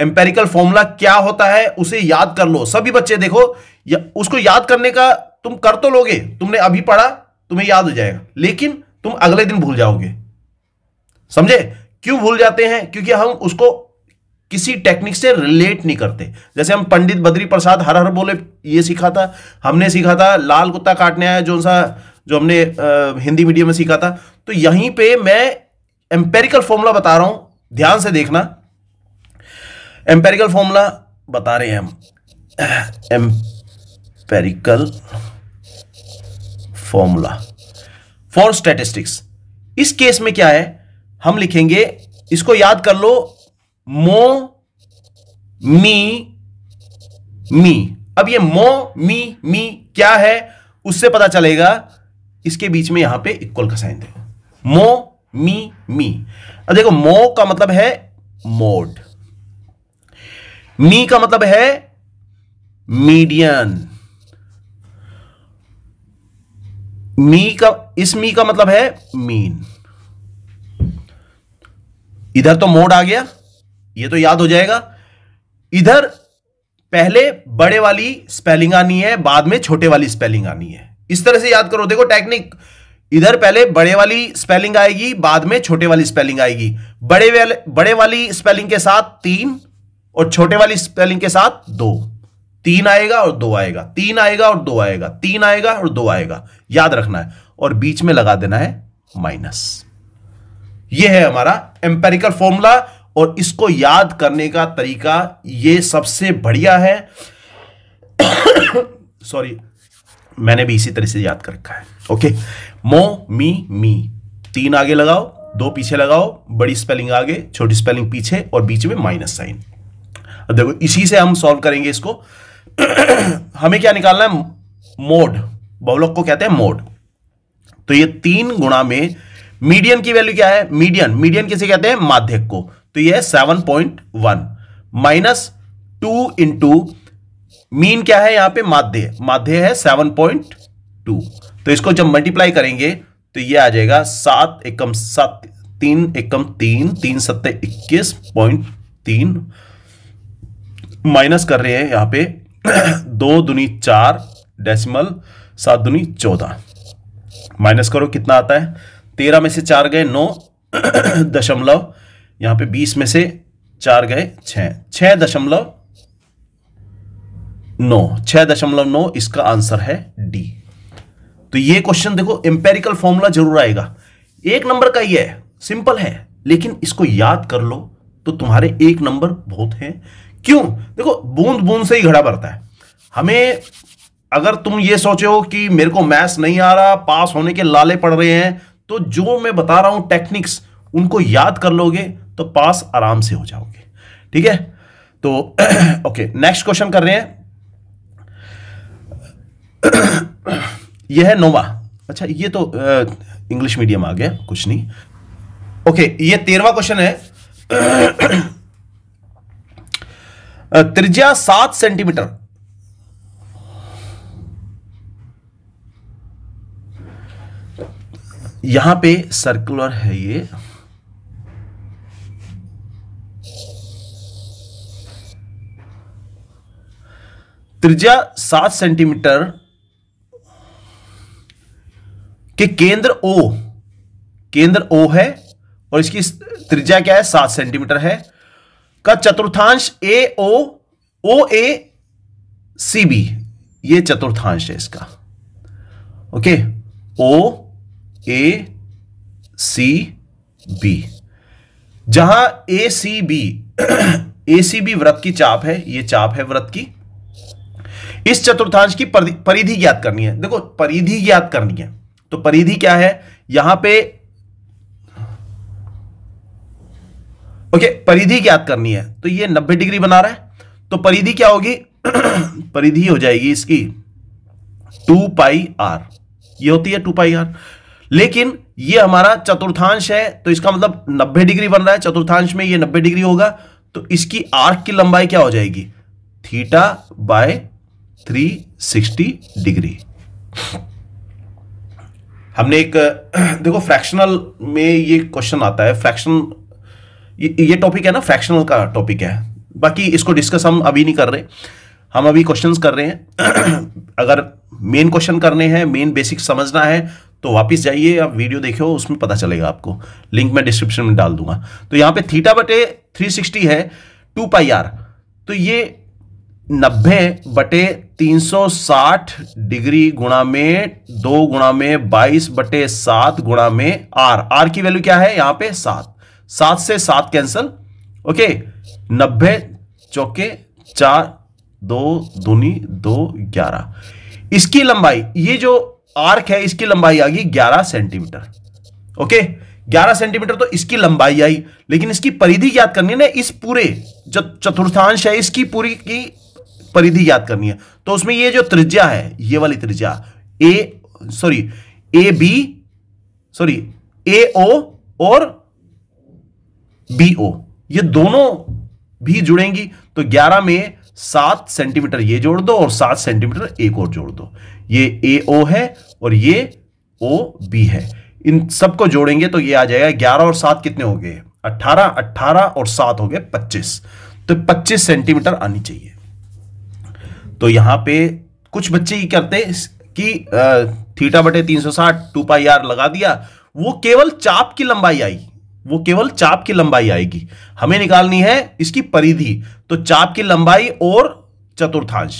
एम्पेरिकल फॉर्मूला क्या होता है उसे याद कर लो सभी बच्चे देखो या, उसको याद करने का तुम कर तो लोगे तुमने अभी पढ़ा तुम्हें याद हो जाएगा लेकिन तुम अगले दिन भूल जाओगे समझे क्यों भूल जाते हैं क्योंकि हम उसको किसी टेक्निक से रिलेट नहीं करते जैसे हम पंडित बद्री प्रसाद हर हर बोले ये सीखा था हमने सीखा था लाल कुत्ता काटने आया जो सा जो हमने आ, हिंदी मीडियम में सीखा था तो यहीं पे मैं एम्पेरिकल फॉर्मूला बता रहा हूं ध्यान से देखना एम्पेरिकल फॉर्मूला बता रहे हैं हम एम्पेरिकल फॉर्मूला फॉर स्टेटिस्टिक्स इस केस में क्या है हम लिखेंगे इसको याद कर लो मो मी मी अब ये मो मी मी क्या है उससे पता चलेगा इसके बीच में यहां पे इक्वल का साइन दे मो मी मी अब देखो मो का मतलब है मोड मी का मतलब है मीडियन मी का इस मी का मतलब है मीन इधर तो मोड आ गया ये तो याद हो जाएगा इधर पहले बड़े वाली स्पेलिंग आनी है बाद में छोटे वाली स्पेलिंग आनी है इस तरह से याद करो देखो टेक्निक इधर पहले बड़े वाली स्पेलिंग आएगी बाद में छोटे वाली स्पेलिंग आएगी बड़े वाले बड़े वाली स्पेलिंग के साथ तीन और छोटे वाली स्पेलिंग के साथ दो तीन आएगा और दो आएगा तीन आएगा और दो आएगा तीन आएगा और दो आएगा याद रखना है और बीच में लगा देना है माइनस यह है हमारा एम्पेरिकल फॉर्मूला और इसको याद करने का तरीका ये सबसे बढ़िया है सॉरी मैंने भी इसी तरह से याद कर रखा है ओके मो मी मी तीन आगे लगाओ दो पीछे लगाओ बड़ी स्पेलिंग आगे छोटी स्पेलिंग पीछे और बीच में माइनस साइन देखो इसी से हम सॉल्व करेंगे इसको हमें क्या निकालना है मोड बहुलक को कहते हैं मोड तो ये तीन गुणा में मीडियन की वैल्यू क्या है मीडियन मीडियन किसे कहते हैं माध्यक को तो ये seven point one minus two into mean क्या है यहां पे माध्य माध्य है सेवन पॉइंट टू तो इसको जब मल्टीप्लाई करेंगे तो ये आ जाएगा सात एकम सात तीन एकम तीन तीन सत्य इक्कीस पॉइंट तीन माइनस कर रहे हैं यहां पे दो दुनी चार डेसिमल सात दुनी चौदह माइनस करो कितना आता है तेरह में से चार गए नौ दशमलव यहां पे बीस में से चार गए छ छह दशमलव नौ छह दशमलव नौ इसका आंसर है डी तो ये क्वेश्चन देखो एम्पेरिकल फॉर्मूला जरूर आएगा एक नंबर का ही है सिंपल है लेकिन इसको याद कर लो तो तुम्हारे एक नंबर बहुत हैं क्यों देखो बूंद बूंद से ही घड़ा भरता है हमें अगर तुम ये सोचे हो कि मेरे को मैथ्स नहीं आ रहा पास होने के लाले पड़ रहे हैं तो जो मैं बता रहा हूं टेक्निक्स उनको याद कर लोगे तो पास आराम से हो जाओगे ठीक है तो ओके नेक्स्ट क्वेश्चन कर रहे हैं यह है नोवा अच्छा ये तो इंग्लिश मीडियम आ गया कुछ नहीं ओके ये तेरवा क्वेश्चन है त्रिज्या सात सेंटीमीटर यहां पे सर्कुलर है ये त्रिज्या सात सेंटीमीटर के केंद्र ओ केंद्र ओ है और इसकी त्रिज्या क्या है सात सेंटीमीटर है का चतुर्थांश ए ओ ओ ए सी बी ये चतुर्थांश है इसका ओके ओ ए सी बी जहां ए सी बी ए सी बी व्रत की चाप है ये चाप है व्रत की इस चतुर्थांश की परिधि ज्ञात करनी है देखो परिधि ज्ञात करनी है तो परिधि क्या है यहां पे ओके परिधि ज्ञात करनी है तो ये नब्बे डिग्री बना रहा है तो परिधि क्या होगी परिधि हो जाएगी इसकी टू पाई आर ये होती है टू पाई आर लेकिन ये हमारा चतुर्थांश है तो इसका मतलब 90 डिग्री बन रहा है चतुर्थांश में ये 90 डिग्री होगा तो इसकी आर्क की लंबाई क्या हो जाएगी थीटा बाय सिक्सटी डिग्री हमने एक देखो फ्रैक्शनल में ये क्वेश्चन आता है फ्रैक्शन ये टॉपिक है ना फ्रैक्शनल का टॉपिक है बाकी इसको डिस्कस हम अभी नहीं कर रहे हम अभी क्वेश्चंस कर रहे हैं अगर मेन क्वेश्चन करने हैं मेन बेसिक समझना है तो वापस जाइए आप वीडियो देखो उसमें पता चलेगा आपको लिंक मैं डिस्क्रिप्शन में डाल दूंगा तो यहाँ पे थीटा बटे 360 है टू पाई आर तो ये 90 बटे 360 डिग्री गुणा में दो गुणा में 22 बटे सात गुणा में आर आर की वैल्यू क्या है यहाँ पे सात सात से सात कैंसल ओके नब्बे चौके चार दो दूनी दो ग्यारह इसकी लंबाई ये जो आर्क है इसकी लंबाई आ गई ग्यारह सेंटीमीटर ओके ग्यारह सेंटीमीटर तो इसकी लंबाई आई लेकिन इसकी परिधि याद करनी है ना इस पूरे जो चतुर्थांश है इसकी पूरी की परिधि याद करनी है तो उसमें ये जो त्रिज्या है ये वाली त्रिज्या A sorry A B sorry A O और बी ओ ये दोनों भी जुड़ेंगी तो 11 में सात सेंटीमीटर ये जोड़ दो और सात सेंटीमीटर एक और जोड़ दो ये ए ओ है और ये ओ बी है इन सबको जोड़ेंगे तो ये आ जाएगा ग्यारह और सात कितने हो गए अट्ठारह अट्ठारह और सात हो गए पच्चीस तो पच्चीस सेंटीमीटर आनी चाहिए तो यहां पे कुछ बच्चे ये करते कि थीटा बटे तीन सौ साठ टू पाई आर लगा दिया वो केवल चाप की लंबाई आई वो केवल चाप की लंबाई आएगी हमें निकालनी है इसकी परिधि तो चाप की लंबाई और चतुर्थांश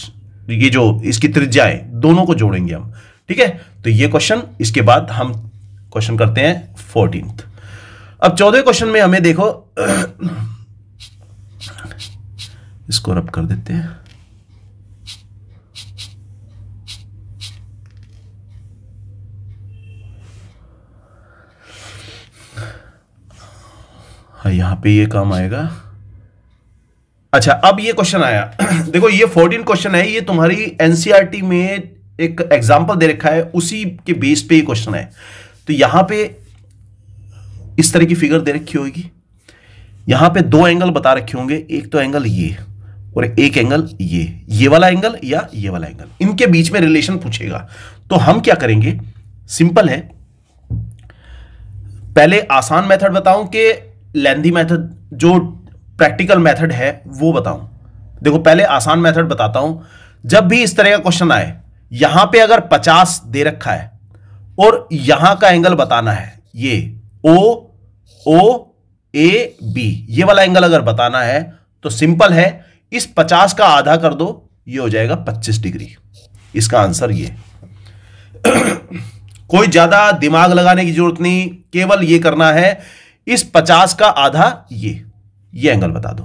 ये जो इसकी त्रिज्याएं दोनों को जोड़ेंगे हम ठीक है तो ये क्वेश्चन इसके बाद हम क्वेश्चन करते हैं फोर्टीन अब चौदह क्वेश्चन में हमें देखो इसको रब कर देते हैं हाँ यहाँ पे ये काम आएगा अच्छा अब ये क्वेश्चन आया देखो ये फोर्टीन क्वेश्चन है ये तुम्हारी एनसीईआरटी e में एक एग्जाम्पल दे रखा है उसी के बेस पे क्वेश्चन है तो यहां पे इस तरह की फिगर दे रखी होगी यहां पे दो एंगल बता रखे होंगे एक तो एंगल ये और एक एंगल ये ये वाला एंगल या ये वाला एंगल इनके बीच में रिलेशन पूछेगा तो हम क्या करेंगे सिंपल है पहले आसान मेथड बताऊं कि लेंदी मेथड जो प्रैक्टिकल मेथड है वो बताऊं देखो पहले आसान मेथड बताता हूं जब भी इस तरह का क्वेश्चन आए यहां पे अगर 50 दे रखा है और यहां का एंगल बताना है ये ओ ओ ए बी ये वाला एंगल अगर बताना है तो सिंपल है इस 50 का आधा कर दो ये हो जाएगा 25 डिग्री इसका आंसर ये कोई ज्यादा दिमाग लगाने की जरूरत नहीं केवल ये करना है इस पचास का आधा ये ये एंगल बता दो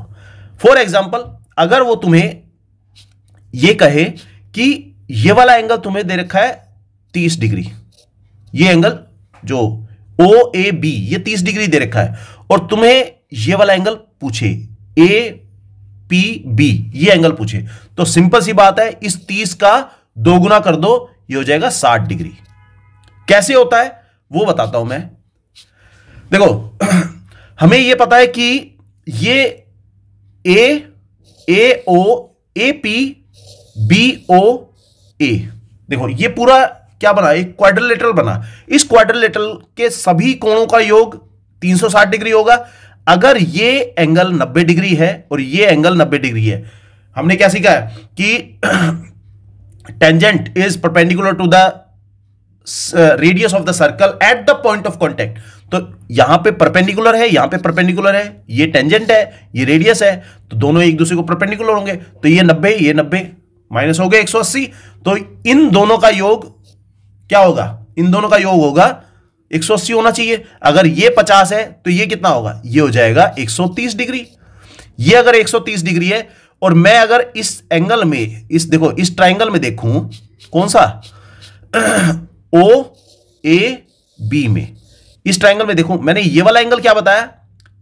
फॉर एग्जाम्पल अगर वो तुम्हें ये कहे कि ये वाला एंगल तुम्हें दे रखा है तीस डिग्री ये एंगल जो ओ ए बी ये तीस डिग्री दे रखा है और तुम्हें ये वाला एंगल पूछे ए पी बी ये एंगल पूछे तो सिंपल सी बात है इस तीस का दोगुना कर दो ये हो जाएगा साठ डिग्री कैसे होता है वो बताता हूं मैं देखो हमें यह पता है कि ये ए ए ओ ए पी बी ओ ए देखो ये पूरा क्या बना एक क्वाड्रिलेटरल बना इस क्वाड्रिलेटरल के सभी कोणों का योग 360 डिग्री होगा अगर ये एंगल 90 डिग्री है और ये एंगल 90 डिग्री है हमने क्या सीखा है कि tangent is perpendicular to the radius of the circle at the point of contact तो यहां पे परपेंडिकुलर है यहां पे परपेंडिकुलर है ये टेंजेंट है ये रेडियस है तो दोनों एक दूसरे को परपेंडिकुलर होंगे तो ये नब्बे ये नब्बे माइनस हो गए 180 तो इन दोनों का योग क्या होगा इन दोनों का योग होगा 180 होना चाहिए अगर ये 50 है तो ये कितना होगा ये हो जाएगा 130 डिग्री ये अगर 130 डिग्री है और मैं अगर इस एंगल में इस देखो इस ट्राइंगल में देखूं कौन सा ओ ए बी में इस ट्राइंगल में देखू मैंने ये वाला एंगल क्या बताया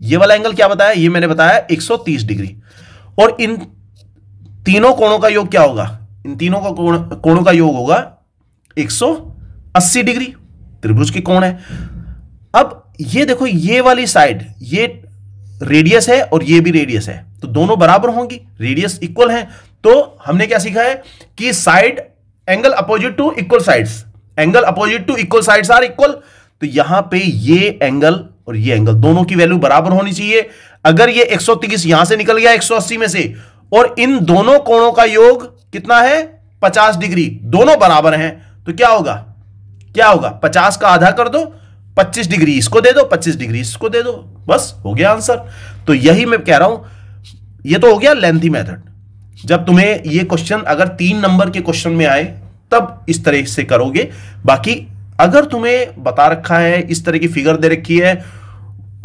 ये वाला एंगल क्या बताया ये मैंने बताया 130 डिग्री और इन तीनों कोणों का योग क्या होगा इन तीनों का कोण कोणों का योग होगा 180 डिग्री त्रिभुज के कोण है अब ये देखो ये वाली साइड ये रेडियस है और ये भी रेडियस है तो दोनों बराबर होंगी रेडियस इक्वल है तो हमने क्या सीखा है कि side angle opposite to equal sides angle opposite to equal sides are equal तो यहां पे ये एंगल और ये एंगल दोनों की वैल्यू बराबर होनी चाहिए अगर ये 130 यहां से निकल गया 180 में से और इन दोनों कोणों का योग कितना है 50 डिग्री दोनों बराबर हैं तो क्या होगा क्या होगा 50 का आधा कर दो 25 डिग्री इसको दे दो 25 डिग्री इसको दे दो बस हो गया आंसर तो यही मैं कह रहा हूं ये तो हो गया लेंथी मेथड जब तुम्हें ये क्वेश्चन अगर तीन नंबर के क्वेश्चन में आए तब इस तरह से करोगे बाकी अगर तुम्हें बता रखा है इस तरह की फिगर दे रखी है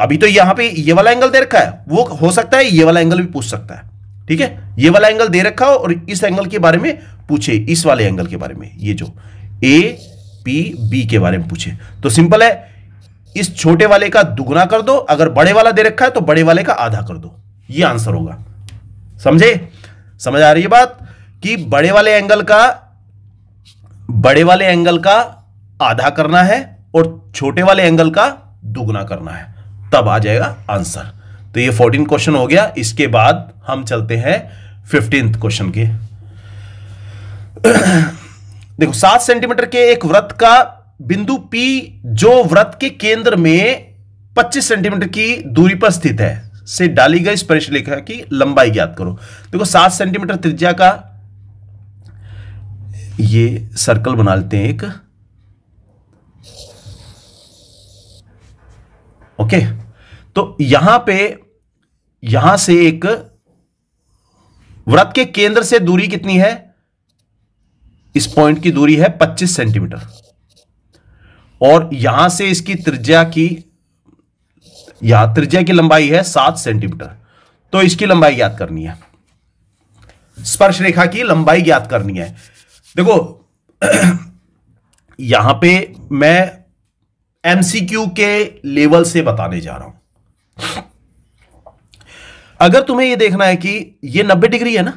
अभी तो यहां पे ये वाला एंगल दे रखा है वो हो सकता है ये वाला एंगल भी पूछ सकता है ठीक है ये वाला एंगल दे रखा हो और इस एंगल के बारे में पूछे इस वाले एंगल के बारे में ये जो ए पी बी के बारे में पूछे तो सिंपल है इस छोटे वाले का दुगुना कर दो अगर बड़े वाला दे रखा है तो बड़े वाले का आधा कर दो ये आंसर होगा समझे समझ आ रही है बात कि बड़े वाले एंगल का बड़े वाले एंगल का आधा करना है और छोटे वाले एंगल का दुगना करना है तब आ जाएगा आंसर तो ये फोर्टीन क्वेश्चन हो गया इसके बाद हम चलते हैं फिफ्टींथ क्वेश्चन के देखो सात सेंटीमीटर के एक व्रत का बिंदु P जो व्रत के केंद्र में 25 सेंटीमीटर की दूरी पर स्थित है से डाली गई स्पर्श रेखा की लंबाई ज्ञात करो देखो सात सेंटीमीटर त्रिज्या का ये सर्कल बना लेते हैं एक ओके तो यहां पे यहां से एक व्रत के केंद्र से दूरी कितनी है इस पॉइंट की दूरी है 25 सेंटीमीटर और यहां से इसकी त्रिज्या की यहां त्रिज्या की लंबाई है सात सेंटीमीटर तो इसकी लंबाई ज्ञात करनी है स्पर्श रेखा की लंबाई ज्ञात करनी है देखो यहां पे मैं एमसीक्यू के लेवल से बताने जा रहा हूं अगर तुम्हें यह देखना है कि ये 90 डिग्री है ना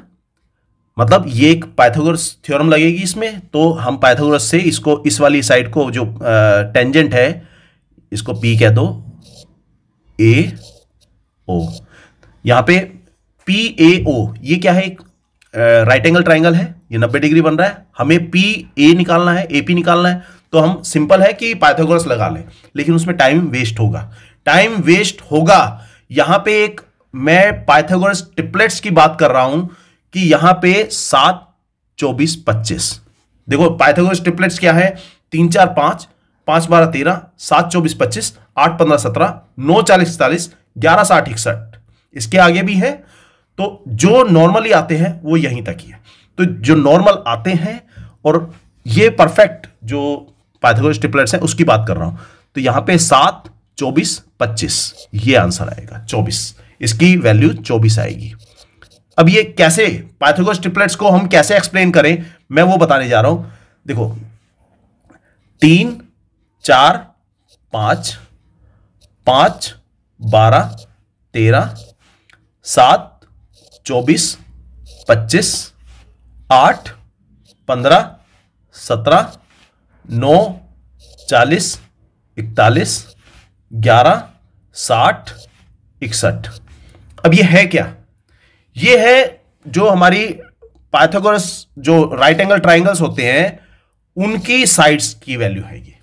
मतलब ये एक पाइथागोरस थ्योरम लगेगी इसमें तो हम पाइथागोरस से इसको इस वाली साइड को जो टेंजेंट है इसको पी कह दो ए ओ यहां पे पी ए ओ ये क्या है एक राइट एंगल ट्राइंगल है ये 90 डिग्री बन रहा है हमें पी ए निकालना है ए पी निकालना है तो हम सिंपल है कि पाइथागोरस लगा लें लेकिन उसमें टाइम वेस्ट होगा टाइम वेस्ट होगा यहां पे एक मैं पाइथागोरस ट्रिपलेट्स की बात कर रहा हूं कि यहां पे सात चौबीस पच्चीस देखो पाइथागोरस ट्रिपलेट्स क्या है तीन चार पांच पांच बारह तेरह सात चौबीस पच्चीस आठ पंद्रह सत्रह नौ चालीस सतालीस ग्यारह साठ इकसठ इसके आगे भी है तो जो नॉर्मली आते हैं वो यहीं तक ही है तो जो नॉर्मल आते हैं और ये परफेक्ट जो पाइथागोरस ट्रिपलेट्स हैं उसकी बात कर रहा हूं तो यहां पे सात चौबीस पच्चीस ये आंसर आएगा चौबीस इसकी वैल्यू चौबीस आएगी अब ये कैसे पाइथागोरस ट्रिपलेट्स को हम कैसे एक्सप्लेन करें मैं वो बताने जा रहा हूं देखो तीन चार पांच पांच बारह तेरह सात चौबीस पच्चीस आठ पंद्रह सत्रह नौ चालीस इकतालीस ग्यारह साठ इकसठ अब ये है क्या ये है जो हमारी पाइथागोरस जो राइट एंगल ट्राइंगल्स होते हैं उनकी साइड्स की वैल्यू है ये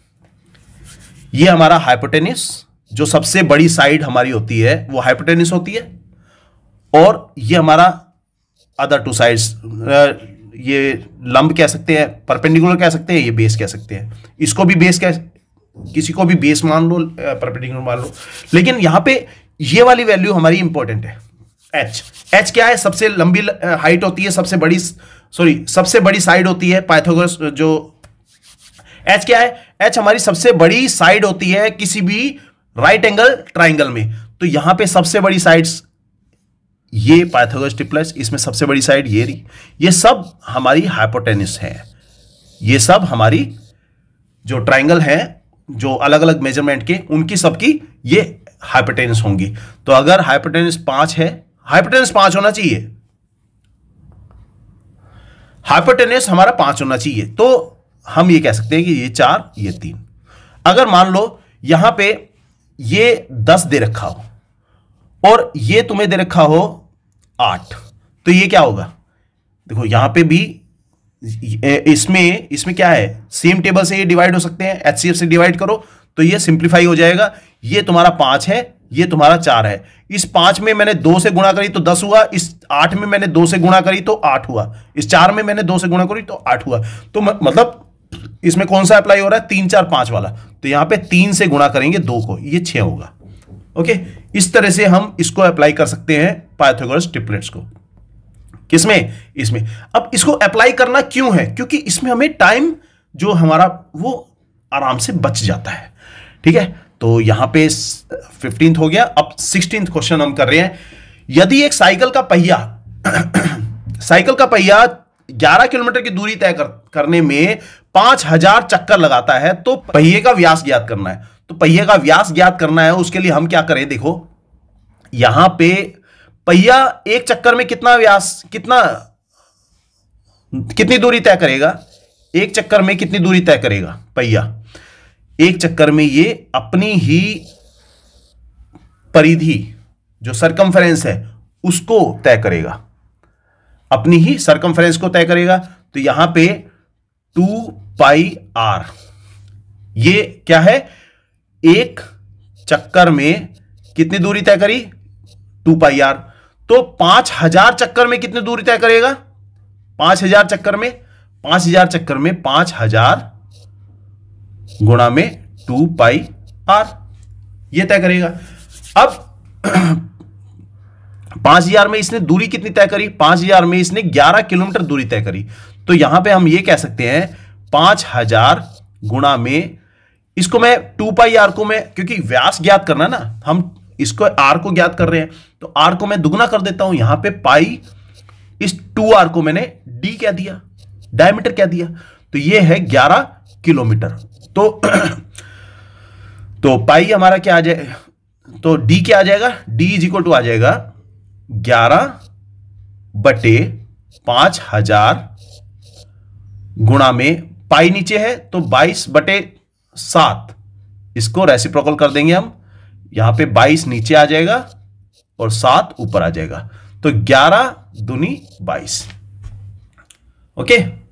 ये हमारा हाइपोटेनिस जो सबसे बड़ी साइड हमारी होती है वो हाइपोटेनिस होती है और ये हमारा अदर टू साइड्स ये लंब कह सकते हैं परपेंडिकुलर कह सकते हैं ये बेस कह सकते हैं इसको भी बेस कह किसी को भी बेस मान लो परपेंडिकुलर मान लो लेकिन यहाँ पे ये वाली वैल्यू हमारी इंपॉर्टेंट है एच एच क्या है सबसे लंबी हाइट होती है सबसे बड़ी सॉरी सबसे बड़ी साइड होती है पाइथागोरस जो एच क्या है एच हमारी सबसे बड़ी साइड होती है किसी भी राइट एंगल ट्राइंगल में तो यहां पे सबसे बड़ी साइड्स ये पाइथागोरस ट्रिपलेट्स इसमें सबसे बड़ी साइड ये रही ये सब हमारी हाइपोटेनिस है ये सब हमारी जो ट्राइंगल है जो अलग अलग मेजरमेंट के उनकी सबकी ये हाइपोटेनिस होंगी तो अगर हाइपोटेनिस पांच है हाइपोटेनिस पांच होना चाहिए हाइपोटेनिस हमारा पांच होना चाहिए तो हम ये कह सकते हैं कि ये चार ये तीन अगर मान लो यहां पे ये दस दे रखा हो और ये तुम्हें दे रखा हो आठ तो ये क्या होगा देखो यहां पे भी इसमें इसमें क्या है सेम टेबल से ये डिवाइड हो सकते हैं एच से डिवाइड करो तो ये सिंप्लीफाई हो जाएगा ये तुम्हारा पांच है ये तुम्हारा चार है इस पांच में मैंने दो से गुणा करी तो दस हुआ इस आठ में मैंने दो से गुणा करी तो आठ हुआ इस चार में मैंने दो से गुणा करी तो आठ हुआ तो मतलब इसमें कौन सा अप्लाई हो रहा है तीन चार पांच वाला तो यहां पे तीन से गुणा करेंगे दो को ये छह होगा ओके इस तरह से हम इसको अप्लाई कर सकते हैं पाइथागोरस ट्रिपलेट्स को किसमें इसमें अब इसको अप्लाई करना क्यों है क्योंकि इसमें हमें टाइम जो हमारा वो आराम से बच जाता है ठीक है तो यहां पे फिफ्टींथ हो गया अब सिक्सटींथ क्वेश्चन हम कर रहे हैं यदि एक साइकिल का पहिया साइकिल का पहिया 11 किलोमीटर की दूरी तय कर, करने में 5000 चक्कर लगाता है तो पहिए का व्यास ज्ञात करना है तो पहिए का व्यास ज्ञात करना है उसके लिए हम क्या करें देखो यहां पे पहिया एक चक्कर में कितना व्यास कितना कितनी दूरी तय करेगा एक चक्कर में कितनी दूरी तय करेगा पहिया एक चक्कर में ये अपनी ही परिधि जो सरकमफ्रेंस है उसको तय करेगा अपनी ही सरकमफ्रेंस को तय करेगा तो यहां पे टू पाई आर ये क्या है एक चक्कर में कितनी दूरी तय करी टू पाई आर तो पांच हजार चक्कर में कितनी दूरी तय करेगा पांच हजार चक्कर में पांच हजार चक्कर में पांच हजार गुणा में टू पाई आर यह तय करेगा अब पांच हजार में इसने दूरी कितनी तय करी पांच हजार में इसने ग्यारह किलोमीटर दूरी तय करी तो यहां पे हम ये कह सकते हैं पांच हजार गुणा में इसको मैं टू पाई आर को मैं क्योंकि व्यास ज्ञात करना ना हम इसको आर को ज्ञात कर रहे हैं तो आर को मैं दुगना कर देता हूं यहां पे पाई इस टू आर को मैंने डी क्या दिया डायमीटर क्या दिया तो ये है ग्यारह किलोमीटर तो तो पाई हमारा क्या आ जाए तो डी क्या आ जाएगा डी इज इक्वल टू आ जाएगा ग्यारह बटे पांच हजार गुणा में पाई नीचे है तो बाईस बटे सात इसको रेसिप्रोकल कर देंगे हम यहां पे बाईस नीचे आ जाएगा और सात ऊपर आ जाएगा तो ग्यारह दुनी बाईस ओके